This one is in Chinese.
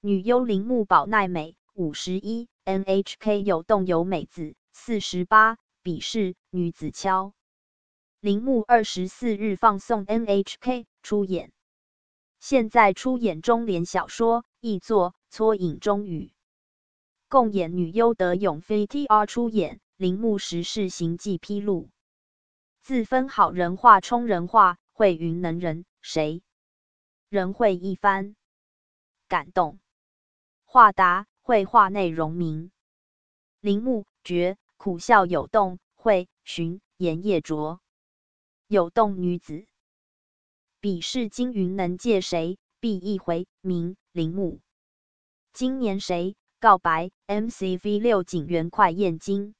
女幽铃木宝奈美五十一，NHK 有动有美子四十八，笔试女子敲铃木二十四日放送 NHK 出演，现在出演中联小说《译作《撮影中雨》，共演女优德永飞 t r 出演铃木时事行迹披露，自分好人话充人话会云能人谁人会一番感动。话答绘画内容名，铃木觉苦笑有洞会寻岩叶卓有洞女子，笔试金云能借谁？必一回名铃木，今年谁告白？MCV 六警员快验金。